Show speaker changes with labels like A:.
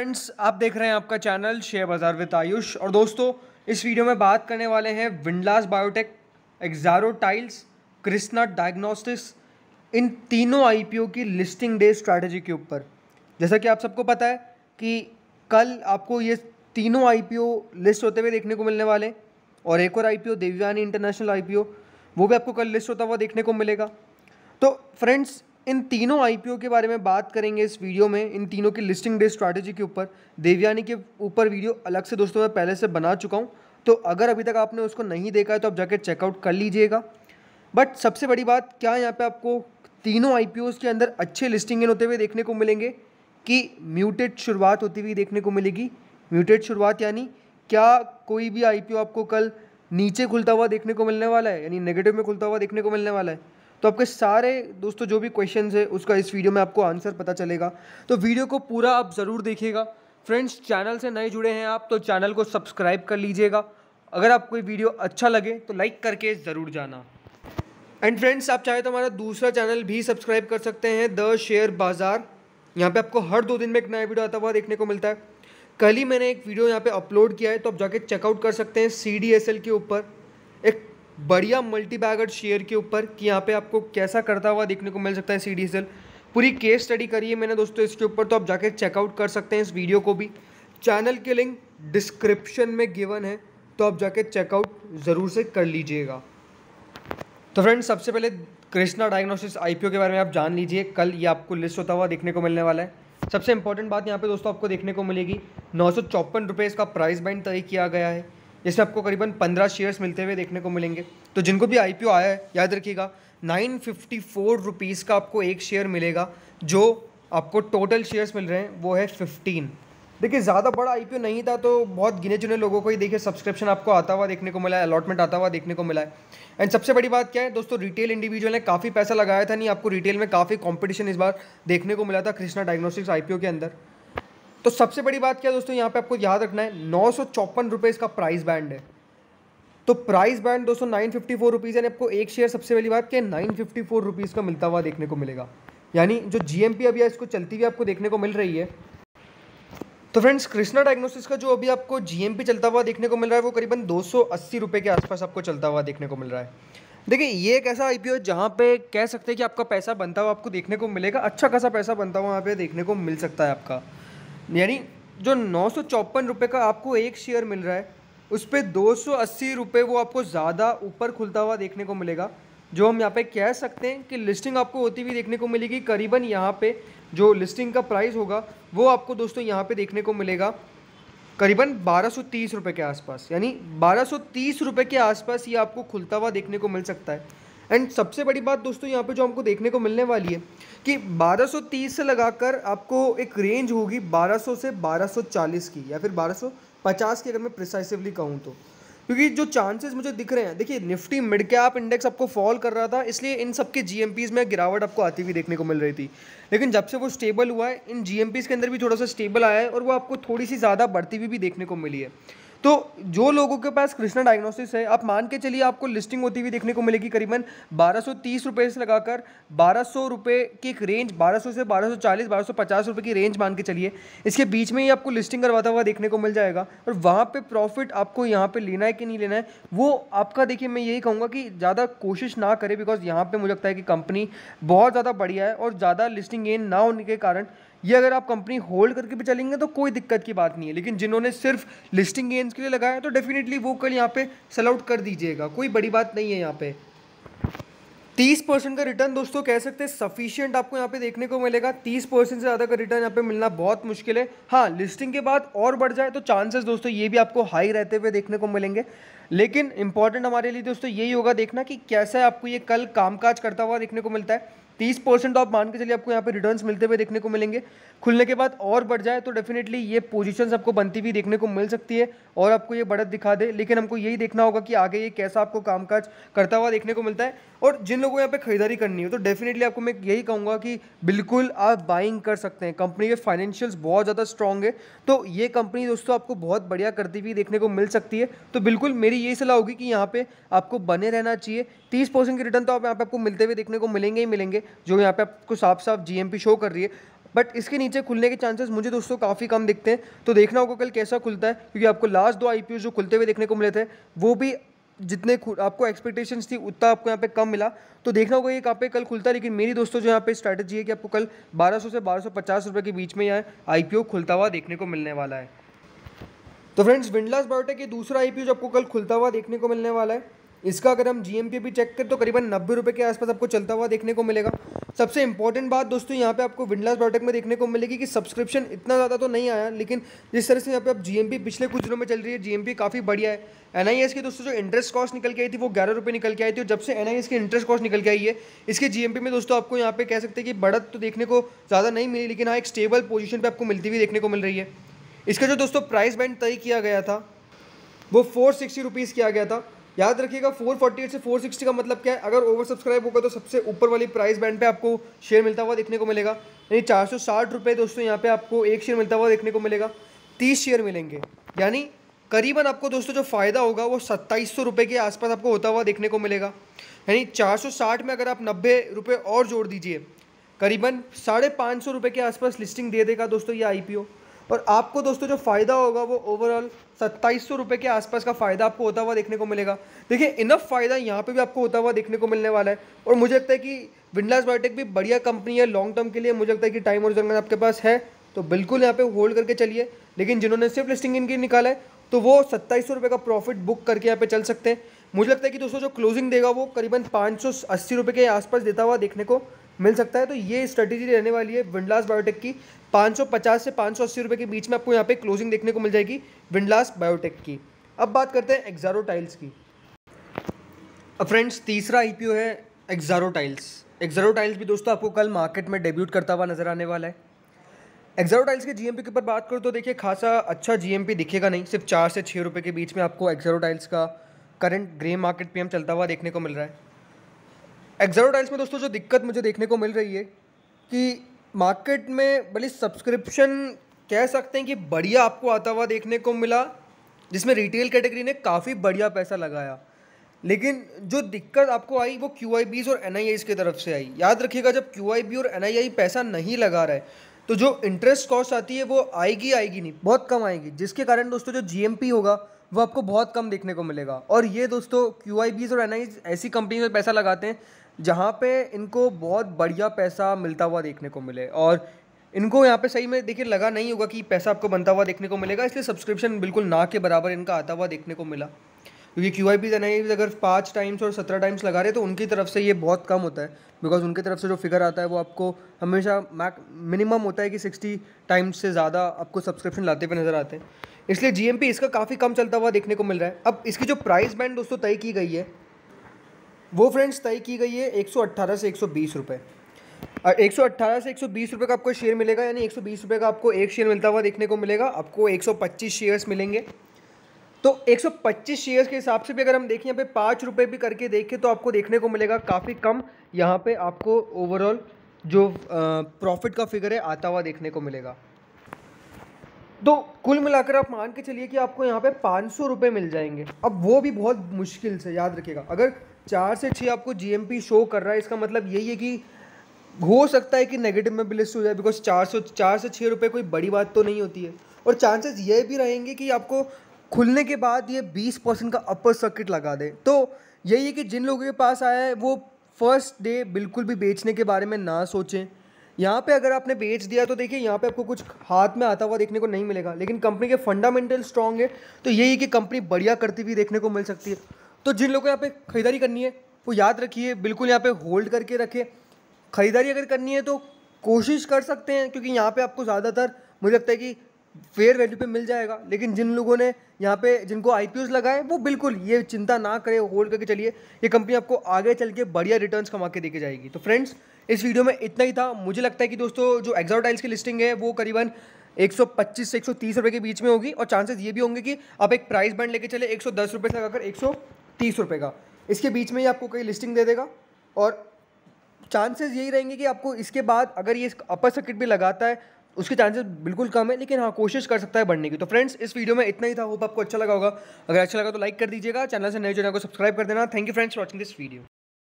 A: friends आप देख रहे हैं आपका channel share Bazaar with Ayush और दोस्तों इस वीडियो में बात करने वाले हैं Windlas biotech Exxaro tiles Krishna diagnostics इन तीनों आईपीओ की लिस्टिंग डे स्ट्रैटेजी के ऊपर जैसा कि आप सबको पता है कि कल आपको ये तीनों आईपीओ लिस्ट होते हुए देखने को मिलने वाले और एक और आई देवयानी इंटरनेशनल आई वो भी आपको कल लिस्ट होता हुआ देखने को मिलेगा तो फ्रेंड्स इन तीनों आईपीओ के बारे में बात करेंगे इस वीडियो में इन तीनों की लिस्टिंग डे स्ट्रैटेजी के ऊपर देवयानी के ऊपर वीडियो अलग से दोस्तों मैं पहले से बना चुका हूँ तो अगर अभी तक आपने उसको नहीं देखा है तो आप जाके चेकआउट कर लीजिएगा बट सबसे बड़ी बात क्या यहाँ पे आपको तीनों आई के अंदर अच्छे लिस्टिंग होते हुए देखने को मिलेंगे कि म्यूटेड शुरुआत होती हुई देखने को मिलेगी म्यूटेड शुरुआत यानी क्या कोई भी आई आपको कल नीचे खुलता हुआ देखने को मिलने वाला है यानी नेगेटिव में खुलता हुआ देखने को मिलने वाला है तो आपके सारे दोस्तों जो भी क्वेश्चन है उसका इस वीडियो में आपको आंसर पता चलेगा तो वीडियो को पूरा आप ज़रूर देखिएगा फ्रेंड्स चैनल से नए जुड़े हैं आप तो चैनल को सब्सक्राइब कर लीजिएगा अगर आपको ये वीडियो अच्छा लगे तो लाइक करके ज़रूर जाना एंड फ्रेंड्स आप चाहे तो हमारा दूसरा चैनल भी सब्सक्राइब कर सकते हैं द शेयर बाज़ार यहाँ पे आपको हर दो दिन में एक नया वीडियो आता हुआ देखने को मिलता है कल ही मैंने एक वीडियो यहाँ पे अपलोड किया है तो आप जाके चेकआउट कर सकते हैं सी के ऊपर एक बढ़िया मल्टी बैगर शेयर के ऊपर कि यहाँ पे आपको कैसा करता हुआ देखने को मिल सकता है सी डी पूरी केस स्टडी करी है मैंने दोस्तों इसके ऊपर तो आप जाके चेकआउट कर सकते हैं इस वीडियो को भी चैनल के लिंक डिस्क्रिप्शन में गिवन है तो आप जाके चेकआउट ज़रूर से कर लीजिएगा तो फ्रेंड्स सबसे पहले कृष्णा डायग्नोसिस आई के बारे में आप जान लीजिए कल ये आपको लिस्ट होता हुआ देखने को मिलने वाला है सबसे इंपॉर्टेंट बात यहाँ पे दोस्तों आपको देखने को मिलेगी नौ सौ इसका प्राइस बैंड तय किया गया है जिसमें आपको करीबन पंद्रह शेयर्स मिलते हुए देखने को मिलेंगे तो जिनको भी आई आया है याद रखिएगा नाइन फिफ्टी फोर रुपीज़ का आपको एक शेयर मिलेगा जो आपको टोटल शेयर्स मिल रहे हैं वो है फिफ्टीन देखिए ज़्यादा बड़ा आई नहीं था तो बहुत गिने चुने लोगों को ही देखिए सब्सक्रिप्शन आपको आता हुआ देखने को मिला है अलॉटमेंट आता हुआ देखने को मिला है एंड सबसे बड़ी बात क्या है दोस्तों रिटेल इंडिविजुअल ने काफ़ी पैसा लगाया था नहीं आपको रिटेल में काफ़ी कॉम्पिटिशन इस बार देखने को मिला था कृष्णा डायग्नोस्टिक्स आई के अंदर तो सबसे बड़ी बात क्या दोस्तों यहाँ पे आपको याद रखना है नौ सौ चौपन रुपये इसका प्राइस बैंड है तो प्राइस बैंड दोस्तों नाइन फिफ्टी फोर रुपीज़ यानी आपको एक शेयर सबसे पहली बात कि नाइन फिफ्टी फोर रुपीज़ का मिलता हुआ देखने को मिलेगा यानी जो जी एम पी अभी इसको चलती हुई आपको देखने को मिल रही है तो फ्रेंड्स कृष्णा डायग्नोसिस का जो अभी आपको जी एम पी चलता हुआ देखने को मिल रहा है वो करीबन दो सौ अस्सी रुपये के आसपास आपको चलता हुआ देखने को मिल रहा है देखिए ये एक ऐसा आई पी ओ जहाँ पे कह सकते हैं कि आपका पैसा बनता हुआ आपको देखने को मिलेगा अच्छा खासा पैसा बनता हुआ वहाँ पे देखने को मिल सकता है आपका यानी जो नौ सौ चौपन रुपये का आपको एक शेयर मिल रहा है उस पर दो सौ अस्सी रुपये वो आपको ज़्यादा ऊपर खुलता हुआ देखने को मिलेगा जो हम यहाँ पे कह सकते हैं कि लिस्टिंग आपको होती हुई देखने को मिलेगी करीबन यहाँ पे जो लिस्टिंग का प्राइस होगा वो आपको दोस्तों यहाँ पे देखने को मिलेगा करीबन बारह सौ तीस रुपये के आसपास यानी बारह सौ तीस रुपये के आसपास ये आपको खुलता हुआ देखने को मिल सकता है एंड सबसे बड़ी बात दोस्तों यहाँ पे जो हमको देखने को मिलने वाली है कि 1230 से लगाकर आपको एक रेंज होगी 1200 से 1240 की या फिर 1250 की अगर मैं प्रिसाइसिवली कहूँ तो क्योंकि जो चांसेस मुझे दिख रहे हैं देखिए निफ्टी मिड कैप इंडेक्स आपको फॉल कर रहा था इसलिए इन सबके जी जीएमपीज में गिरावट आपको आती हुई देखने को मिल रही थी लेकिन जब से वो स्टेबल हुआ है इन जी के अंदर भी थोड़ा सा स्टेबल आया है और वो आपको थोड़ी सी ज़्यादा बढ़ती हुई भी देखने को मिली है तो जो लोगों के पास कृष्णा डायग्नोसिस है आप मान के चलिए आपको लिस्टिंग होती हुई देखने को मिलेगी करीबन बारह सौ तीस रुपये से लगाकर बारह सौ रुपये की एक रेंज बारह सौ से बारह सौ चालीस बारह सौ पचास रुपये की रेंज मान के चलिए इसके बीच में ही आपको लिस्टिंग करवाता हुआ देखने को मिल जाएगा और वहाँ पर प्रॉफिट आपको यहाँ पर लेना है कि नहीं लेना है वो आपका देखिए मैं यही कहूँगा कि ज़्यादा कोशिश ना करें बिकॉज यहाँ पर मुझे लगता है कि कंपनी बहुत ज़्यादा बढ़िया है और ज़्यादा लिस्टिंग गेन ना होने के कारण ये अगर आप कंपनी होल्ड करके भी चलेंगे तो कोई दिक्कत की बात नहीं है लेकिन जिन्होंने सिर्फ लिस्टिंग गेंस के लिए लगाया तो डेफिनेटली वो कल यहाँ पे सेल आउट कर दीजिएगा कोई बड़ी बात नहीं है यहाँ पे तीस परसेंट का रिटर्न दोस्तों कह सकते हैं सफिशियंट आपको यहाँ पे देखने को मिलेगा तीस परसेंट से ज़्यादा का रिटर्न यहाँ पे मिलना बहुत मुश्किल है हाँ लिस्टिंग के बाद और बढ़ जाए तो चांसेस दोस्तों ये भी आपको हाई रहते हुए देखने को मिलेंगे लेकिन इंपॉर्टेंट हमारे लिए दोस्तों यही होगा देखना कि कैसा आपको ये कल कामकाज करता हुआ देखने को मिलता है तीस परसेंट आप मान के चलिए आपको यहाँ पे रिटर्न्स मिलते हुए देखने को मिलेंगे खुलने के बाद और बढ़ जाए तो डेफिनेटली ये पोजिशन आपको बनती हुई देखने को मिल सकती है और आपको ये बढ़त दिखा दे लेकिन हमको यही देखना होगा कि आगे ये कैसा आपको कामकाज करता हुआ देखने को मिलता है और जिन लोगों को यहाँ पे खरीदारी करनी है तो डेफिनेटली आपको मैं यही कहूँगा कि बिल्कुल आप बाइंग कर सकते हैं कंपनी के फाइनेंशियल्स बहुत ज़्यादा स्ट्रॉन्ग है तो ये कंपनी दोस्तों आपको बहुत बढ़िया करती हुई देखने को मिल सकती है तो बिल्कुल मेरी यही सलाह होगी कि यहाँ पे आपको बने रहना चाहिए तीस परसेंट के रिटर्न तो आप यहाँ पे आपको मिलते हुए देखने को मिलेंगे ही मिलेंगे जो यहाँ पे आपको साफ साफ जीएमपी शो कर रही है बट इसके नीचे खुलने के चांसेस मुझे दोस्तों काफ़ी कम दिखते हैं तो देखना होगा कल कैसा खुलता है क्योंकि आपको लास्ट दो आई जो खुलते हुए देखने को मिले थे वो भी जितने आपको एक्सपेक्टेशंस थी उतना आपको यहाँ पे कम मिला तो देखना होगा ये कहाँ पे कल खुलता है लेकिन मेरी दोस्तों जो यहाँ पे स्ट्रैटेजी है कि आपको कल 1200 से 1250 रुपए के बीच में यहाँ आई खुलता हुआ देखने को मिलने वाला है तो फ्रेंड्स विंडलास बायोटेक ये दूसरा आई जो आपको कल खुलता हुआ देखने को मिलने वाला है इसका अगर हम जी भी चेक करें तो करीबन नब्बे रुपये के आसपास आपको चलता हुआ देखने को मिलेगा सबसे इंपॉर्टेंट बात दोस्तों यहाँ पे आपको विंडलास प्रोडक्ट में देखने को मिलेगी कि सब्सक्रिप्शन इतना ज़्यादा तो नहीं आया लेकिन जिस तरह से यहाँ पे आप जी पिछले कुछ दिनों में चल रही है जी काफ़ी बढ़िया है एन की दोस्तों जो इंटरेस्ट कॉस्ट निकल के आई थी वो ग्यारह रुपये निकल के आई थी और जब से एन की इंटरेस्ट कॉस्ट निकल के आई है इसके जी में दोस्तों आपको यहाँ पे कह सकते हैं कि बढ़त तो देखने को ज़्यादा नहीं मिली लेकिन हाँ एक स्टेबल पोजीशन पर आपको मिलती हुई देखने को मिल रही है इसका जो दोस्तों प्राइस बैंड तय किया गया था वो फोर सिक्सटी रुपीज़ किया गया था याद रखिएगा 448 से 460 का मतलब क्या है अगर ओवर सब्सक्राइब होगा तो सबसे ऊपर वाली प्राइस बैंड पे आपको शेयर मिलता हुआ देखने को मिलेगा यानी चार सौ साठ रुपये दोस्तों यहाँ पे आपको एक शेयर मिलता हुआ देखने को मिलेगा तीस शेयर मिलेंगे यानी करीबन आपको दोस्तों जो फ़ायदा होगा वो सत्ताईस सौ रुपये के आसपास आपको होता हुआ देखने को मिलेगा यानी चार सौ साठ में अगर आप नब्बे रुपये और जोड़ दीजिए करीबन साढ़े पाँच सौ रुपये के आसपास लिस्टिंग दे देगा दोस्तों ये आई पी ओ और आपको दोस्तों जो फ़ायदा होगा वो ओवरऑल सत्ताईस सौ रुपये के आसपास का फ़ायदा आपको होता हुआ देखने को मिलेगा देखिए इनफ फ़ायदा यहाँ पे भी आपको होता हुआ देखने को मिलने वाला है और मुझे लगता है कि विंडलास बायोटेक भी बढ़िया कंपनी है लॉन्ग टर्म के लिए मुझे लगता है कि टाइम और जंगल आपके पास है तो बिल्कुल यहाँ पे होल्ड करके चलिए लेकिन जिन्होंने सिर्फ लिस्टिंग इनकी निकाला है तो वो सत्ताईस सौ रुपये का प्रॉफिट बुक करके यहाँ पे चल सकते हैं मुझे लगता है कि दोस्तों जो क्लोजिंग देगा वो करीबन पाँच सौ अस्सी रुपये के आसपास देता हुआ देखने को मिल सकता है तो ये स्ट्रेटेजी रहने वाली है विंडलास बायोटेक की 550 से 580 रुपए के बीच में आपको यहाँ पे क्लोजिंग देखने को मिल जाएगी विंडलास बायोटेक की अब बात करते हैं एक्जारो टाइल्स की अब फ्रेंड्स तीसरा आईपीओ e है एक्जारो टाइल्स एक्जारो टाइल्स भी दोस्तों आपको कल मार्केट में डेब्यूट करता हुआ नजर आने वाला है एक्जारो टाइल्स के जीएमपी के ऊपर बात करो तो देखिए खासा अच्छा जीएमपी दिखेगा नहीं सिर्फ चार से छः रुपये के बीच में आपको एक्जारो टाइल्स का करंट ग्रे मार्केट पे हम चलता हुआ देखने को मिल रहा है एक्जरो टाइल्स में दोस्तों जो दिक्कत मुझे देखने को मिल रही है कि मार्केट में भले सब्सक्रिप्शन कह सकते हैं कि बढ़िया आपको आता हुआ देखने को मिला जिसमें रिटेल कैटेगरी ने काफ़ी बढ़िया पैसा लगाया लेकिन जो दिक्कत आपको आई वो क्यू और एन की तरफ से आई याद रखिएगा जब क्यू और एन पैसा नहीं लगा रहे तो जो इंटरेस्ट कॉस्ट आती है वो आएगी आएगी नहीं बहुत कम आएगी जिसके कारण दोस्तों जो जी होगा वो आपको बहुत कम देखने को मिलेगा और ये दोस्तों क्यू और एन ऐसी कंपनी में पैसा लगाते हैं जहाँ पे इनको बहुत बढ़िया पैसा मिलता हुआ देखने को मिले और इनको यहाँ पे सही में देखिए लगा नहीं होगा कि पैसा आपको बनता हुआ देखने को मिलेगा इसलिए सब्सक्रिप्शन बिल्कुल ना के बराबर इनका आता हुआ देखने को मिला क्योंकि क्यू आई पीज एन अगर पाँच टाइम्स और सत्रह टाइम्स लगा रहे तो उनकी तरफ से ये बहुत कम होता है बिकॉज उनकी तरफ से जो फिगर आता है वो आपको हमेशा मैक मिनिमम होता है कि सिक्सटी टाइम्स से ज़्यादा आपको सब्सक्रिप्शन लाते हुए नज़र आते हैं इसलिए जी इसका काफ़ी कम चलता हुआ देखने को मिल रहा है अब इसकी जो प्राइस बैंड दोस्तों तय की गई है वो फ्रेंड्स तय की गई है 118 से 120 रुपए और 118 से 120 रुपए का आपको शेयर मिलेगा यानी 120 रुपए का आपको एक शेयर मिलता हुआ देखने को मिलेगा आपको 125 शेयर्स मिलेंगे तो 125 शेयर्स के हिसाब से भी अगर हम देखें यहाँ पे पाँच रुपये भी करके देखें तो आपको देखने को मिलेगा काफ़ी कम यहाँ पे आपको ओवरऑल जो प्रॉफिट का फिगर है आता हुआ देखने को मिलेगा तो कुल मिलाकर आप मान के चलिए कि आपको यहाँ पे पाँच सौ रुपये मिल जाएंगे अब वो भी बहुत मुश्किल से याद रखिएगा अगर चार से छः आपको जी शो कर रहा है इसका मतलब यही है कि हो सकता है कि नेगेटिव में भी लिस्ट हो जाए बिकॉज चार सौ चार से छः रुपये कोई बड़ी बात तो नहीं होती है और चांसेस ये भी रहेंगे कि आपको खुलने के बाद ये बीस परसेंट का अपर सर्किट लगा दे तो यही है कि जिन लोगों के पास आया है वो फर्स्ट डे बिल्कुल भी बेचने के बारे में ना सोचें यहाँ पे अगर आपने बेच दिया तो देखिए यहाँ पे आपको कुछ हाथ में आता हुआ देखने को नहीं मिलेगा लेकिन कंपनी के फंडामेंटल स्ट्रॉन्ग है तो यही है कि कंपनी बढ़िया करती हुई देखने को मिल सकती है तो जिन लोगों को यहाँ पे ख़रीदारी करनी है वो याद रखिए बिल्कुल यहाँ पे होल्ड करके रखें ख़रीदारी अगर करनी है तो कोशिश कर सकते हैं क्योंकि यहाँ पे आपको ज़्यादातर मुझे लगता है कि फेयर वैल्यू पे मिल जाएगा लेकिन जिन लोगों ने यहाँ पे जिनको आई पी लगाए वो बिल्कुल ये चिंता ना करें होल्ड करके चलिए ये कंपनी आपको आगे चल के बढ़िया रिटर्न कमा के देके जाएगी तो फ्रेंड्स इस वीडियो में इतना ही था मुझे लगता है कि दोस्तों जो एक्जॉटाइल्स की लिस्टिंग है वो करीबन 125 से 130 रुपए के बीच में होगी और चांसेस ये भी होंगे कि आप एक प्राइस बैंड लेके चले एक सौ तक लगाकर एक तीस रुपये का इसके बीच में ही आपको कई लिस्टिंग दे देगा और चांसेस यही रहेंगे कि आपको इसके बाद अगर ये अपर सर्किट भी लगाता है उसके चांसेस बिल्कुल कम है लेकिन हाँ कोशिश कर सकता है बढ़ने की तो फ्रेंड्स इस वीडियो में इतना ही था होप आपको अच्छा लगा होगा अगर अच्छा लगा तो लाइक कर दीजिएगा चैनल से नए चैनल तो को सब्सक्राइब कर देना thank you friends watching this video